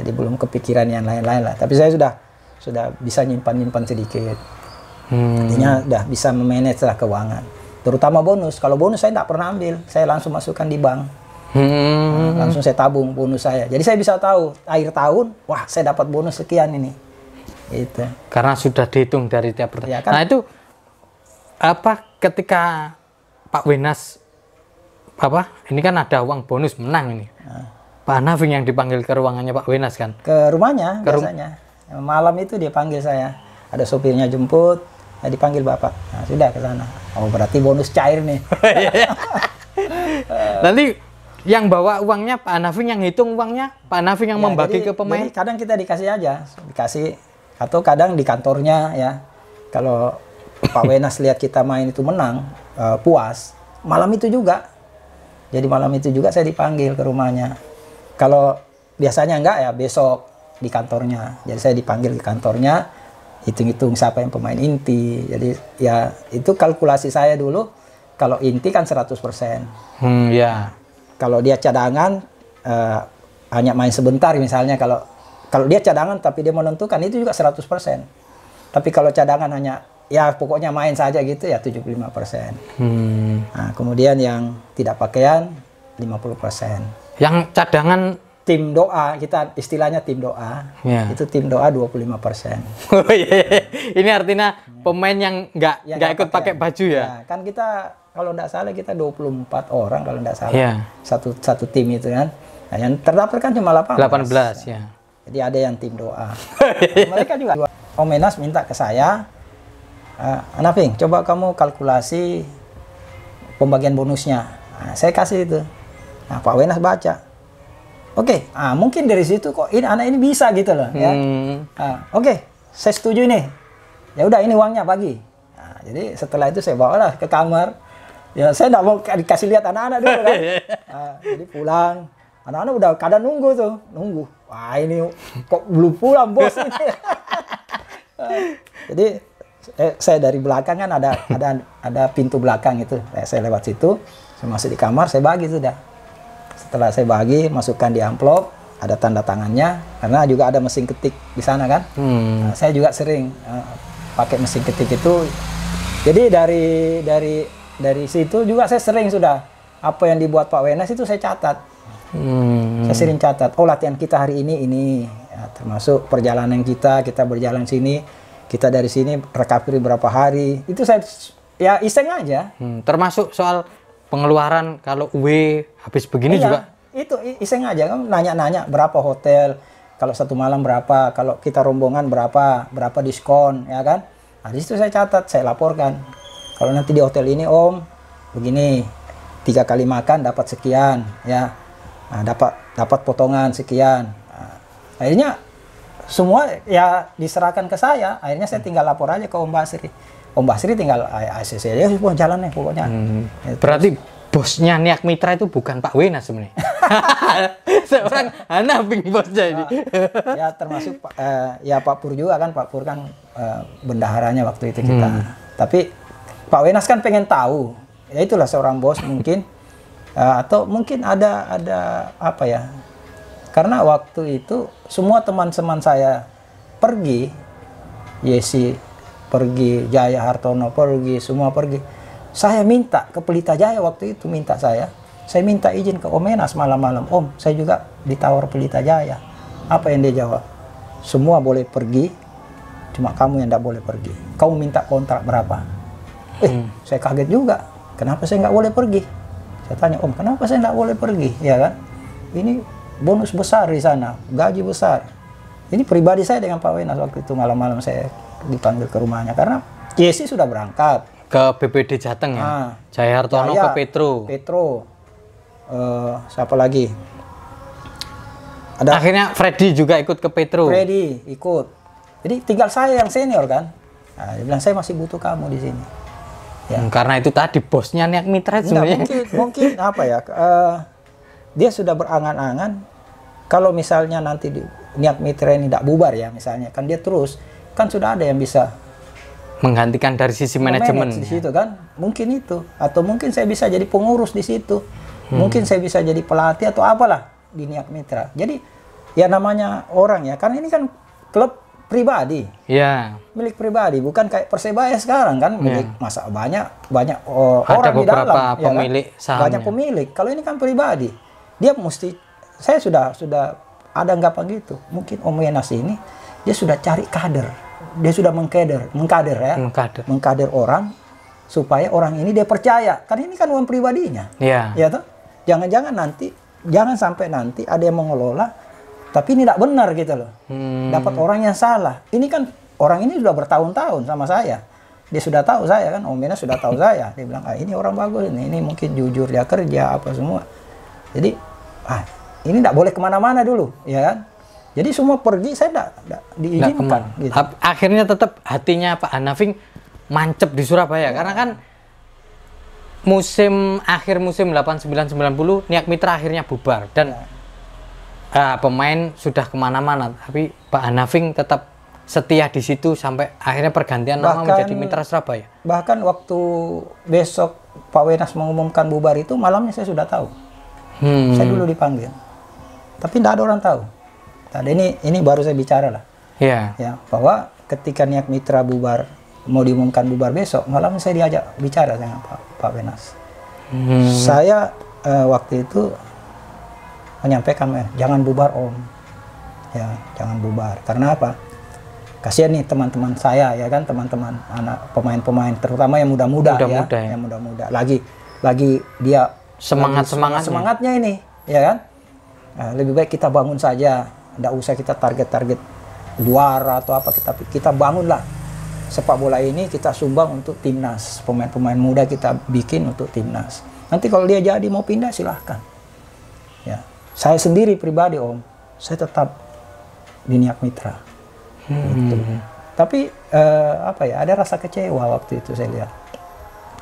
jadi belum kepikiran yang lain-lain lah tapi saya sudah sudah bisa nyimpan nyimpan sedikit hmm. artinya sudah bisa memanage lah keuangan terutama bonus kalau bonus saya tidak pernah ambil saya langsung masukkan di bank hmm. nah, langsung saya tabung bonus saya jadi saya bisa tahu akhir tahun wah saya dapat bonus sekian ini itu. Karena sudah dihitung dari tiap pertanyaan. Ya, kan? Nah itu apa ketika Pak Wenas apa ini kan ada uang bonus menang ini. Nah. Pak Naving yang dipanggil ke ruangannya Pak Wenas kan? Ke rumahnya ke biasanya. Rum Malam itu dia panggil saya. Ada sopirnya jemput, ya dipanggil Bapak. Nah, sudah ke sana. Oh, berarti bonus cair nih. Oh, iya. Nanti yang bawa uangnya Pak Naving yang hitung uangnya Pak Naving yang ya, membagi jadi, ke pemain jadi kadang kita dikasih aja dikasih atau kadang di kantornya ya kalau Pak Wenas lihat kita main itu menang uh, puas malam itu juga jadi malam itu juga saya dipanggil ke rumahnya kalau biasanya enggak ya besok di kantornya jadi saya dipanggil di kantornya hitung-hitung siapa yang pemain inti jadi ya itu kalkulasi saya dulu kalau inti kan 100% hmm, ya yeah. kalau dia cadangan uh, hanya main sebentar misalnya kalau kalau dia cadangan tapi dia menentukan itu juga 100%. Tapi kalau cadangan hanya ya pokoknya main saja gitu ya 75%. Hmm. Nah, kemudian yang tidak pakaian 50%. Yang cadangan tim doa kita istilahnya tim doa yeah. itu tim doa 25 persen oh, iya, iya. ini artinya pemain yang nggak ya, nggak ikut pakai baju ya? ya kan kita kalau nggak salah kita 24 orang kalau nggak salah yeah. satu satu tim itu kan nah, yang terdaftar kan cuma 18 18 ya, ya. Jadi ada yang tim doa. Nah, mereka juga. Om Enas minta ke saya, ah, Anafing, coba kamu kalkulasi pembagian bonusnya. Nah, saya kasih itu. Nah, Pak Wenas baca. Oke, okay, nah, mungkin dari situ kok ini anak ini bisa gitu loh. Ya. Hmm. Ya. Oke, okay, saya setuju ini. Ya udah ini uangnya pagi. Nah, jadi setelah itu saya lah ke kamar. Ya saya tidak mau dikasih lihat anak-anak dulu kan. nah, jadi pulang, Anak-anak udah kadang nunggu tuh, nunggu. Wah ini kok belum pulang bos ini. Jadi eh, saya dari belakang kan ada ada ada pintu belakang itu. Eh, saya lewat situ, saya masuk di kamar, saya bagi sudah. Setelah saya bagi, masukkan di amplop, ada tanda tangannya karena juga ada mesin ketik di sana kan. Hmm. Nah, saya juga sering eh, pakai mesin ketik itu. Jadi dari dari dari situ juga saya sering sudah apa yang dibuat Pak Wenas itu saya catat Hmm. Saya sering catat, oh latihan kita hari ini ini ya, termasuk perjalanan kita, kita berjalan sini, kita dari sini recovery berapa hari. Itu saya ya iseng aja. Hmm. Termasuk soal pengeluaran kalau W habis begini iya, juga. Itu iseng aja kan nanya-nanya berapa hotel, kalau satu malam berapa, kalau kita rombongan berapa, berapa diskon ya kan. Nah, itu saya catat, saya laporkan. Kalau nanti di hotel ini Om begini tiga kali makan dapat sekian ya nah, dapat dapat potongan sekian nah, akhirnya semua ya diserahkan ke saya akhirnya saya hmm. tinggal lapor aja ke Om Basri Om Basri tinggal ACC ya semua jalan nih pokoknya hmm. ya, berarti bosnya Niak Mitra itu bukan Pak Wena sebenarnya seorang bing bosnya ini ah, ya termasuk eh, ya Pak Pur juga kan Pak Pur kan eh, bendaharanya waktu itu kita hmm. tapi Pak Wenas kan pengen tahu ya itulah seorang bos mungkin Ah, atau mungkin ada ada apa ya karena waktu itu semua teman-teman saya pergi Yesi pergi Jaya Hartono pergi semua pergi saya minta ke Pelita Jaya waktu itu minta saya saya minta izin ke Omenas malam-malam Om saya juga ditawar Pelita Jaya apa yang dia jawab semua boleh pergi cuma kamu yang tidak boleh pergi kamu minta kontrak berapa eh hmm. saya kaget juga kenapa saya nggak boleh pergi saya tanya om kenapa saya tidak boleh pergi ya kan ini bonus besar di sana gaji besar ini pribadi saya dengan Pak Wenas waktu itu malam-malam saya dipanggil ke rumahnya karena Yesi sudah berangkat ke PPD Jateng ya nah, Jaya Hartono ke Petro Petro uh, siapa lagi ada akhirnya Freddy juga ikut ke Petro Freddy ikut jadi tinggal saya yang senior kan nah, dia bilang saya masih butuh kamu di sini Ya. Hmm, karena itu tadi bosnya niat mitra sebenarnya. Mungkin, mungkin apa ya? Uh, dia sudah berangan-angan kalau misalnya nanti di, niat mitra ini tidak bubar ya misalnya kan dia terus kan sudah ada yang bisa menggantikan dari sisi manajemen di situ kan mungkin itu atau mungkin saya bisa jadi pengurus di situ hmm. mungkin saya bisa jadi pelatih atau apalah di niat mitra jadi ya namanya orang ya kan ini kan klub pribadi. Iya. Milik pribadi, bukan kayak Persebaya sekarang kan ya. milik masa banyak banyak oh, Ada orang di dalam. pemilik ya kan? Banyak pemilik. Kalau ini kan pribadi, dia mesti saya sudah sudah ada enggak apa gitu. Mungkin Om Yenas ini dia sudah cari kader. Dia sudah mengkader, mengkader ya. Mengkader. Mengkader orang supaya orang ini dia percaya. kan ini kan uang pribadinya. Iya. Yeah. Ya toh? Jangan-jangan nanti jangan sampai nanti ada yang mengelola tapi ini tidak benar gitu loh. Hmm. Dapat orang yang salah. Ini kan orang ini sudah bertahun-tahun sama saya. Dia sudah tahu saya kan, Om Bena sudah tahu saya. Dia bilang, ah ini orang bagus, ini, ini mungkin jujur dia kerja apa semua. Jadi, ah ini tidak boleh kemana-mana dulu, ya kan? Jadi semua pergi saya tidak diizinkan. gitu. Akhirnya tetap hatinya Pak Hanafing mancep di Surabaya, iya. karena kan musim akhir musim 8990. 90 Niak Mitra akhirnya bubar dan iya uh, pemain sudah kemana-mana tapi Pak Hanafing tetap setia di situ sampai akhirnya pergantian bahkan, nama menjadi Mitra Surabaya. Bahkan waktu besok Pak Wenas mengumumkan bubar itu malamnya saya sudah tahu. Hmm. Saya dulu dipanggil, tapi tidak ada orang tahu. tadi ini ini baru saya bicara lah. Yeah. Ya, bahwa ketika niat Mitra bubar mau diumumkan bubar besok malam saya diajak bicara dengan Pak Pak Wenas. Hmm. Saya uh, waktu itu menyampaikan eh, jangan bubar om ya jangan bubar karena apa kasihan nih teman-teman saya ya kan teman-teman anak pemain-pemain terutama yang muda-muda ya, ya yang muda-muda lagi lagi dia semangat semangat semangatnya ini ya kan nah, lebih baik kita bangun saja tidak usah kita target-target luar atau apa kita kita bangunlah sepak bola ini kita sumbang untuk timnas pemain-pemain muda kita bikin untuk timnas nanti kalau dia jadi mau pindah silahkan ya saya sendiri pribadi Om, saya tetap di niat mitra. Hmm. Gitu. Tapi eh, apa ya, ada rasa kecewa waktu itu saya lihat.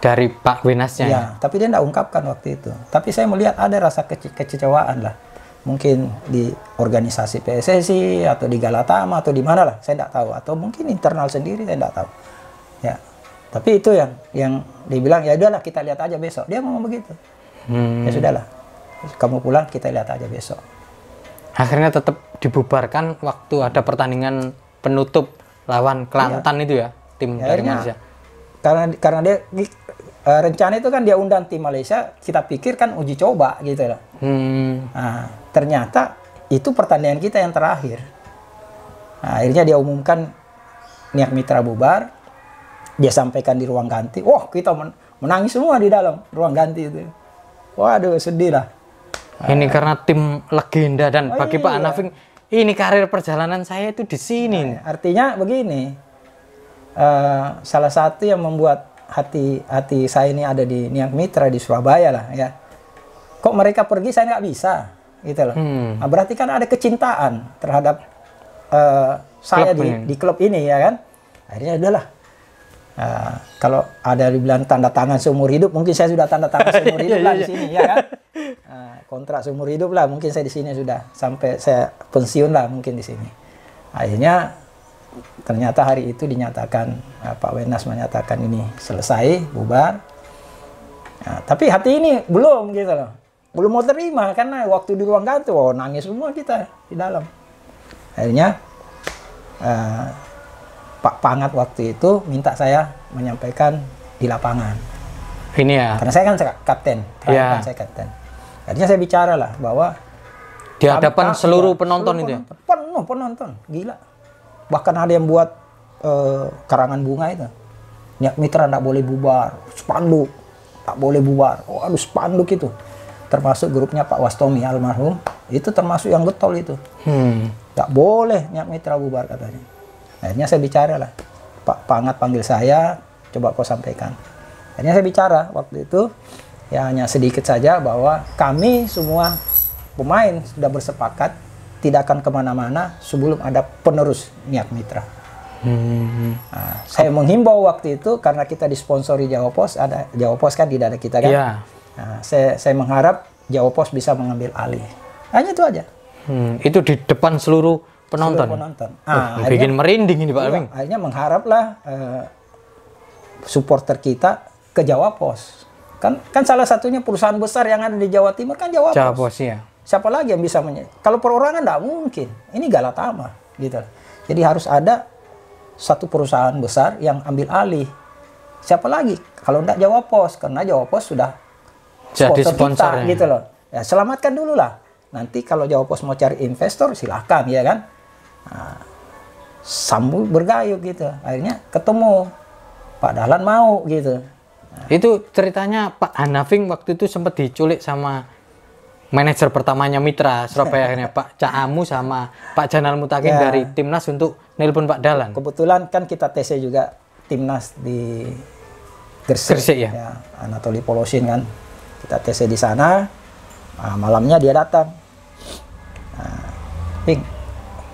Dari Pak Winasnya? Ya, ya? tapi dia tidak ungkapkan waktu itu. Tapi saya melihat ada rasa kece kecewaan lah. Mungkin di organisasi PSSI atau di Galatama atau di mana lah, saya tidak tahu. Atau mungkin internal sendiri saya tidak tahu. Ya, tapi itu yang yang dibilang ya udahlah kita lihat aja besok. Dia ngomong begitu. Hmm. Ya sudahlah kamu pulang kita lihat aja besok akhirnya tetap dibubarkan waktu ada pertandingan penutup lawan Kelantan ya. itu ya tim ya, dari Malaysia karena karena dia eh, rencana itu kan dia undang tim Malaysia kita pikir kan uji coba gitu loh hmm. nah, ternyata itu pertandingan kita yang terakhir nah, akhirnya dia umumkan niat mitra bubar dia sampaikan di ruang ganti wah kita men menangis semua di dalam ruang ganti itu waduh sedih lah ini eh. karena tim legenda dan oh, bagi iya. Pak Anafing ini karir perjalanan saya itu di sini. Nah, artinya begini, uh, salah satu yang membuat hati hati saya ini ada di Niang Mitra di Surabaya lah ya. Kok mereka pergi saya nggak bisa, gitu loh. Hmm. Nah, berarti kan ada kecintaan terhadap uh, saya klub di di klub ini ya kan. Akhirnya adalah Uh, kalau ada dibilang tanda tangan seumur hidup, mungkin saya sudah tanda tangan seumur iya, hidup lah iya, di iya. sini ya kan. kontrak seumur hidup lah mungkin saya di sini sudah sampai saya pensiun lah mungkin di sini akhirnya ternyata hari itu dinyatakan ya, Pak Wenas menyatakan ini selesai bubar nah, tapi hati ini belum gitu loh belum mau terima karena waktu di ruang ganti, oh, nangis semua kita di dalam akhirnya uh, Pak Pangat waktu itu minta saya menyampaikan di lapangan ini ya karena saya kan kapten ya. kan saya kapten akhirnya saya bicara lah bahwa di hadapan kami, seluruh iya, penonton seluruh itu ya? penonton, ya penuh penonton gila bahkan ada yang buat eh, karangan bunga itu niat mitra tidak boleh bubar spanduk tak boleh bubar oh aduh spanduk itu termasuk grupnya Pak Wastomi almarhum itu termasuk yang getol itu hmm. tak boleh niat mitra bubar katanya akhirnya saya bicara lah Pak Pangat panggil saya coba kau sampaikan akhirnya saya bicara waktu itu ya hanya sedikit saja bahwa kami semua pemain sudah bersepakat tidak akan kemana-mana sebelum ada penerus niat mitra. Hmm. Nah, saya menghimbau waktu itu karena kita disponsori Jawa Pos, ada Jawa Pos kan tidak ada kita kan. Yeah. Nah, saya, saya mengharap Jawa Pos bisa mengambil alih. Hanya itu aja. Hmm, itu di depan seluruh penonton. Seluruh penonton. Nah, oh, akhirnya, bikin merinding ini Pak iya, Alvin. Akhirnya mengharaplah uh, supporter kita ke Jawa Pos. Kan kan salah satunya perusahaan besar yang ada di Jawa Timur kan Jawa Pos. ya. Siapa lagi yang bisa menye Kalau perorangan nggak mungkin. Ini Galatama gitu. Jadi harus ada satu perusahaan besar yang ambil alih. Siapa lagi? Kalau enggak Jawa Pos karena Jawa Pos sudah jadi sponsor kita, gitu loh. Ya selamatkan dulu lah. Nanti kalau Jawa Pos mau cari investor silahkan ya kan. Nah, sambu bergayu gitu. Akhirnya ketemu Pak Dahlan mau gitu. Itu ceritanya Pak Hanafing waktu itu sempat diculik sama manajer pertamanya Mitra Surabaya akhirnya Pak Cak Amu sama Pak Janal Mutakin ya. dari Timnas untuk nelpon Pak Dalan. Kebetulan kan kita TC juga Timnas di Gresik, Gresik ya. ya. Anatoli Polosin kan. Kita TC di sana. Nah, malamnya dia datang. Nah, Ping,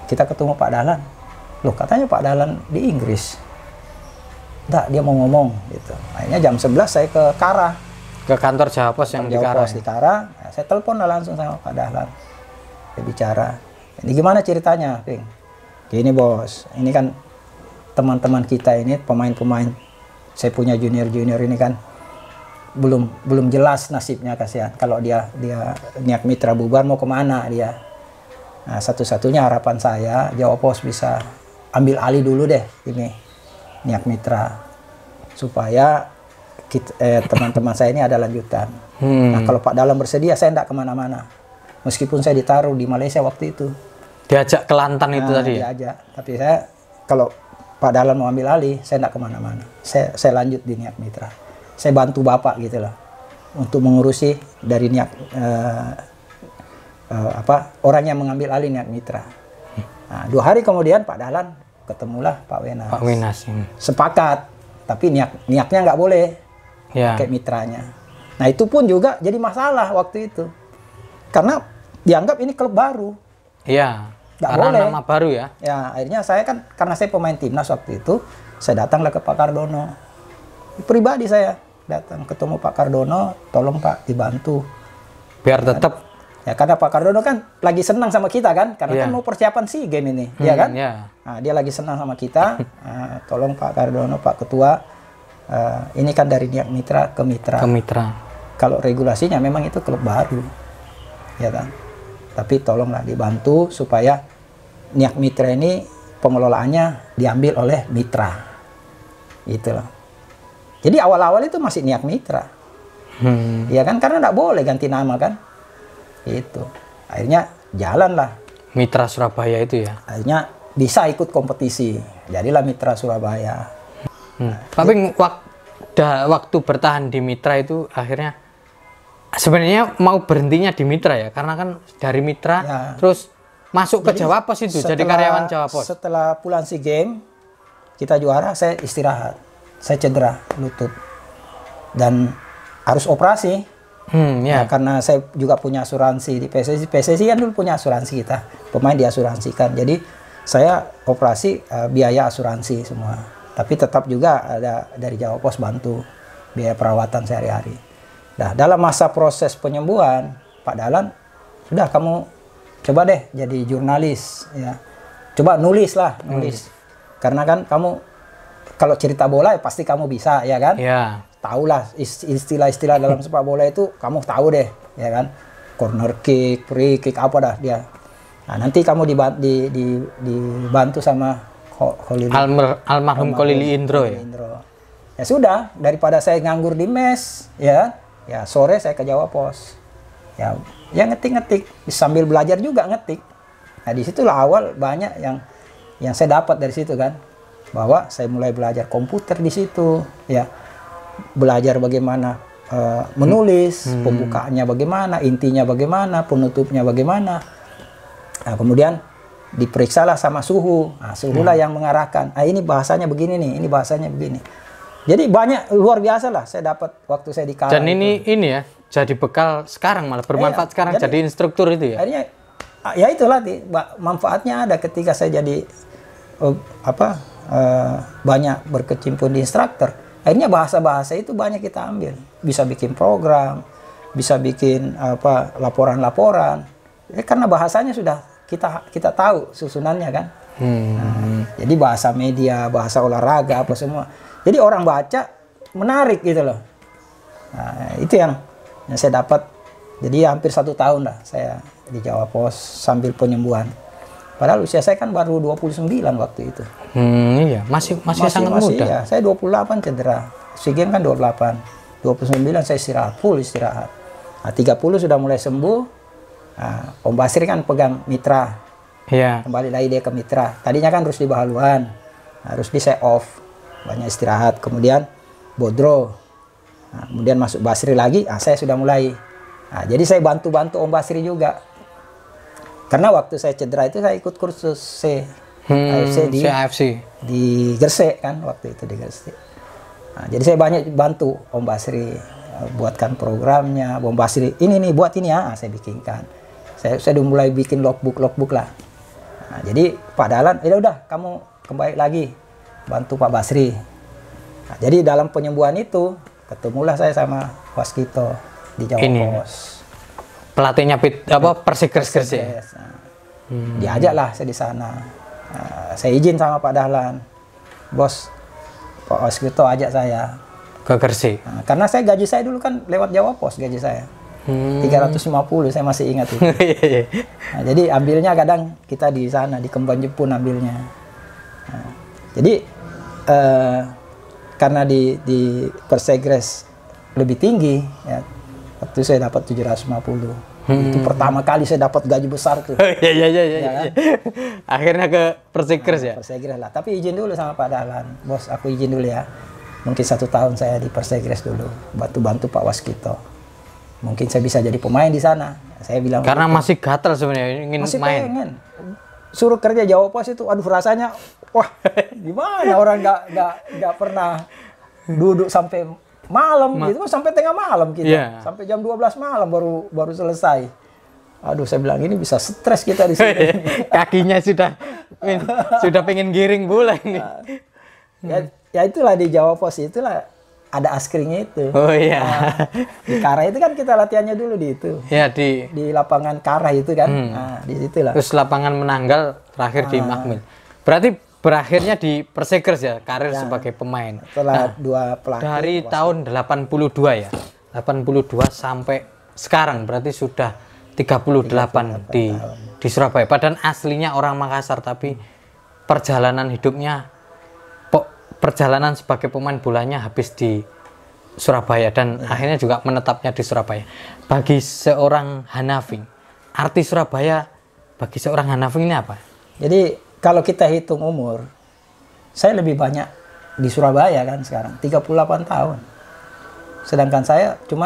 kita ketemu Pak Dalan. Loh, katanya Pak Dalan di Inggris. Tak, dia mau ngomong gitu akhirnya jam 11 saya ke Kara ke kantor Jawapos yang di Kara ya? di Kara ya, saya telepon lah langsung sama Pak Dahlan saya bicara ini gimana ceritanya Ping gini bos ini kan teman-teman kita ini pemain-pemain saya punya junior-junior ini kan belum belum jelas nasibnya kasihan kalau dia dia niat mitra bubar mau kemana dia nah satu-satunya harapan saya Jawapos bisa ambil alih dulu deh ini niat mitra supaya eh, teman-teman eh, saya ini ada lanjutan. Hmm. Nah kalau Pak Dalam bersedia saya tidak kemana-mana, meskipun saya ditaruh di Malaysia waktu itu. Diajak ke Lantan nah, itu tadi. Ya? Diajak, tapi saya kalau Pak Dalam mau ambil alih, saya tidak kemana-mana. Saya, saya lanjut di niat mitra. Saya bantu bapak gitu loh untuk mengurusi dari niat eh, eh, apa orang yang mengambil alih niat mitra. Nah, dua hari kemudian Pak Dalan ketemulah Pak Wenas. Pak Wenas. Hmm. Sepakat, tapi niat niatnya nggak boleh yeah. pakai mitranya. Nah itu pun juga jadi masalah waktu itu, karena dianggap ini klub baru. Iya. Yeah. karena boleh. nama baru ya. Ya akhirnya saya kan karena saya pemain timnas waktu itu, saya datanglah ke Pak Cardono. Pribadi saya datang ketemu Pak Cardono, tolong Pak dibantu. Biar tetap Ya karena Pak Cardono kan lagi senang sama kita kan, karena yeah. kan mau persiapan sih game ini, iya hmm, ya kan? Yeah. Nah, dia lagi senang sama kita. Nah, tolong Pak Cardono, Pak Ketua, uh, ini kan dari niat mitra ke mitra. Ke mitra. Kalau regulasinya memang itu klub baru, ya kan? Tapi tolonglah dibantu supaya niat mitra ini pengelolaannya diambil oleh mitra, gitu loh. Jadi awal-awal itu masih niat mitra, hmm. ya kan? Karena tidak boleh ganti nama kan? itu akhirnya jalan lah Mitra Surabaya itu ya akhirnya bisa ikut kompetisi jadilah Mitra Surabaya hmm. Nah, tapi waktu bertahan di Mitra itu akhirnya sebenarnya mau berhentinya di Mitra ya karena kan dari Mitra ya. terus masuk jadi, ke Jawa Pos itu setelah, jadi karyawan Jawa Pos setelah pulang si game kita juara saya istirahat saya cedera lutut dan harus operasi Hmm, yeah. nah, karena saya juga punya asuransi di PSSI. PSSI kan dulu punya asuransi kita, pemain diasuransikan. Jadi saya operasi uh, biaya asuransi semua. Tapi tetap juga ada dari Jawa Pos bantu biaya perawatan sehari-hari. Nah, dalam masa proses penyembuhan, Pak Dalan, sudah kamu coba deh jadi jurnalis ya. Coba nulis lah, nulis. Hmm. Karena kan kamu kalau cerita bola ya pasti kamu bisa ya kan? Yeah tahulah istilah-istilah dalam sepak bola itu kamu tahu deh ya kan corner kick free kick apa dah dia nah nanti kamu dibantu, di, di, dibantu sama Almer, almarhum Kolili Indro ya. Indro. Ya sudah, daripada saya nganggur di mes, ya, kan? ya sore saya ke Jawa Pos. Ya, ya ngetik-ngetik sambil belajar juga ngetik. Nah disitulah awal banyak yang yang saya dapat dari situ kan, bahwa saya mulai belajar komputer di situ, ya belajar bagaimana uh, menulis, hmm. pembukaannya bagaimana, intinya bagaimana, penutupnya bagaimana. Nah, kemudian diperiksalah sama suhu, nah, lah hmm. yang mengarahkan. Ah ini bahasanya begini nih, ini bahasanya begini. Jadi banyak luar biasa lah saya dapat waktu saya di Kala. Dan ini itu. ini ya jadi bekal sekarang malah bermanfaat eh, sekarang jadi, jadi instruktur itu ya. Akhirnya ah, ya itulah di, manfaatnya ada ketika saya jadi uh, apa uh, banyak berkecimpung di instruktur akhirnya bahasa-bahasa itu banyak kita ambil bisa bikin program bisa bikin apa laporan-laporan eh, karena bahasanya sudah kita kita tahu susunannya kan hmm. nah, jadi bahasa media bahasa olahraga apa semua jadi orang baca menarik gitu loh nah, itu yang yang saya dapat jadi hampir satu tahun lah saya di Jawa Pos sambil penyembuhan Padahal usia saya kan baru 29 waktu itu. Hmm, iya, masih masih, masih sangat masih, muda. Ya. Saya 28 cedera. puluh delapan kan 28. 29 saya istirahat, full istirahat. Nah, 30 sudah mulai sembuh. Nah, Om Basir kan pegang mitra. Iya. Kembali lagi dia ke mitra. Tadinya kan harus di Bahaluan. Nah, di saya off. Banyak istirahat. Kemudian Bodro. Nah, kemudian masuk Basri lagi. Nah, saya sudah mulai. Nah, jadi saya bantu-bantu Om Basri juga karena waktu saya cedera itu saya ikut kursus C hmm, AFC di CFC. di Gersik kan waktu itu di Gersik. Nah, jadi saya banyak bantu Om Basri eh, buatkan programnya, Om Basri ini nih buat ini ya, ah, saya bikinkan. Saya saya udah mulai bikin logbook logbook lah. Nah, jadi Pak Dalan, ya udah kamu kembali lagi bantu Pak Basri. Nah, jadi dalam penyembuhan itu ketemulah saya sama Waskito di Jawa Pos pelatihnya Pit, apa iya. Persik Kris ya. Hmm. lah saya di sana. Uh, saya izin sama Pak Dahlan. Bos Pak Oskito ajak saya ke Kersi. Nah, karena saya gaji saya dulu kan lewat Jawa Pos gaji saya. Hmm. 350 saya masih ingat itu. Iya, iya, nah, jadi ambilnya kadang kita di sana di Kembang Jepun ambilnya. Nah, jadi uh, karena di di persegres lebih tinggi ya Waktu saya dapat 750. Hmm. Itu pertama kali saya dapat gaji besar tuh. Oh, iya iya iya iya. Ya, iya. Kan? Akhirnya ke Persikers nah, ya. Persikers lah. Tapi izin dulu sama Pak Dahlan. Bos, aku izin dulu ya. Mungkin satu tahun saya di Persikers dulu, bantu-bantu Pak Waskito. Mungkin saya bisa jadi pemain di sana. Saya bilang Karena masih gatal sebenarnya ingin masih main. Pengen. Suruh kerja Jawa Pos itu aduh rasanya wah gimana orang nggak nggak nggak pernah duduk sampai malam Ma gitu sampai tengah malam kita yeah. sampai jam 12 malam baru baru selesai aduh saya bilang ini bisa stres kita di sini kakinya sudah sudah pengen giring bola ini ya, ya itulah di Jawa Pos itulah ada askringnya itu oh iya nah, di Kara itu kan kita latihannya dulu di itu ya di di lapangan Kara itu kan hmm. nah, di situ lah terus lapangan Menanggal terakhir nah, di ah. Makmil berarti berakhirnya di Persegers ya karir ya, sebagai pemain. Setelah nah, dua pelatih dari pelaku. tahun 82 ya. 82 sampai sekarang berarti sudah 38, 38 di tahun. di Surabaya. Padahal aslinya orang Makassar tapi perjalanan hidupnya perjalanan sebagai pemain bolanya habis di Surabaya dan hmm. akhirnya juga menetapnya di Surabaya. Bagi seorang Hanafing arti Surabaya bagi seorang Hanafing ini apa? Jadi kalau kita hitung umur, saya lebih banyak di Surabaya kan sekarang, 38 tahun. Sedangkan saya tujuh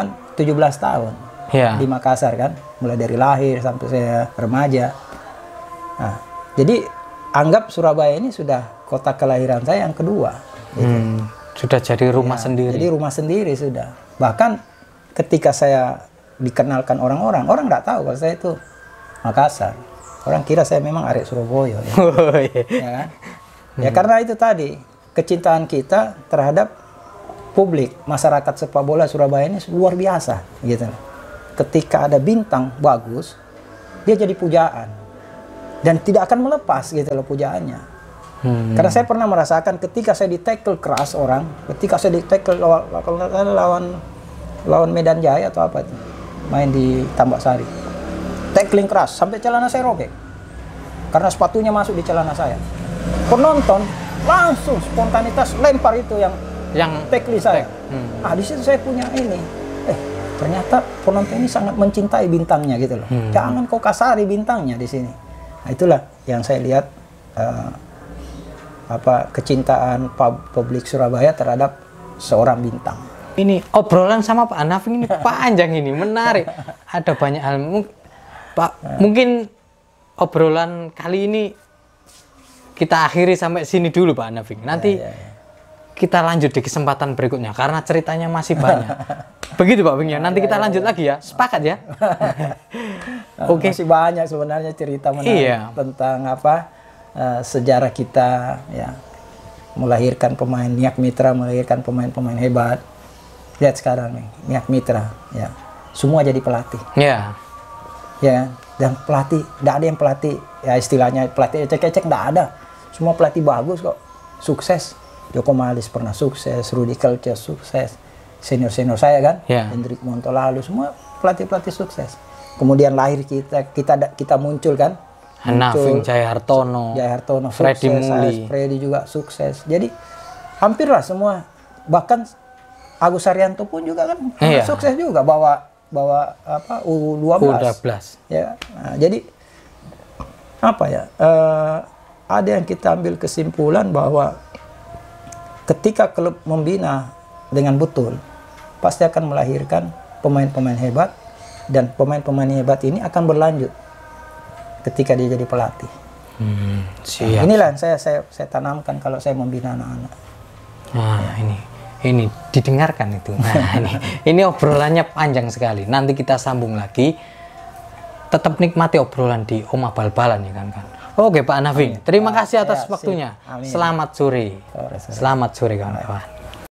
17 tahun yeah. di Makassar kan, mulai dari lahir sampai saya remaja. Nah, jadi anggap Surabaya ini sudah kota kelahiran saya yang kedua. Gitu. Hmm, sudah jadi rumah ya, sendiri. Jadi rumah sendiri sudah. Bahkan ketika saya dikenalkan orang-orang, orang nggak -orang, orang tahu kalau saya itu Makassar orang kira saya memang arek Surabaya ya, oh, iya. ya kan? ya hmm. karena itu tadi kecintaan kita terhadap publik masyarakat sepak bola Surabaya ini luar biasa gitu ketika ada bintang bagus dia jadi pujaan dan tidak akan melepas gitu loh pujaannya hmm. karena saya pernah merasakan ketika saya di tackle keras orang ketika saya di tackle lawan lawan lawan Medan Jaya atau apa itu main di Tambak Sari tackling keras sampai celana saya robek karena sepatunya masuk di celana saya penonton langsung spontanitas lempar itu yang yang tackling saya hmm. ah di situ saya punya ini eh ternyata penonton ini sangat mencintai bintangnya gitu loh hmm. jangan kau kasari bintangnya di sini nah, itulah yang saya lihat uh, apa kecintaan pub publik Surabaya terhadap seorang bintang ini obrolan sama Pak Anaf ini panjang ini menarik ada banyak hal Pak, nah. mungkin obrolan kali ini kita akhiri sampai sini dulu Pak Nafik. Nanti ya, ya, ya. kita lanjut di kesempatan berikutnya karena ceritanya masih banyak. Begitu Pak Bingnya. Nanti ya, kita ya, lanjut ya. lagi ya. Sepakat ya? Oke. okay. Masih banyak sebenarnya cerita menarik iya. tentang apa uh, sejarah kita ya. Melahirkan pemain Niak Mitra, melahirkan pemain-pemain hebat. Lihat sekarang nih, Niak Mitra ya. Semua jadi pelatih. Iya. Yeah ya dan pelatih tidak ada yang pelatih ya istilahnya pelatih cek-cek tidak ada semua pelatih bagus kok sukses Joko Malis pernah sukses Rudi Kelce sukses senior-senior saya kan yeah. Hendrik Montolalu semua pelatih-pelatih sukses kemudian lahir kita kita kita muncul kan Hanafing Jaya Hartono Jaya Hartono Freddy sukses, Muli Freddy juga sukses jadi hampirlah semua bahkan Agus Arianto pun juga kan iya. sukses juga bawa bawa apa U12. U12. Ya. Nah, jadi apa ya? Uh, ada yang kita ambil kesimpulan bahwa ketika klub membina dengan betul pasti akan melahirkan pemain-pemain hebat dan pemain-pemain hebat ini akan berlanjut ketika dia jadi pelatih. Hmm, nah, siap. Nah, inilah yang saya saya saya tanamkan kalau saya membina anak-anak. Nah, ya. ini ini didengarkan itu. Nah, ini, ini obrolannya panjang sekali. Nanti kita sambung lagi. Tetap nikmati obrolan di Oma Balbalan ya kan kan. Oke Pak Nafi, iya. terima kasih iya, atas waktunya. Selamat sore. Selamat sore kawan-kawan.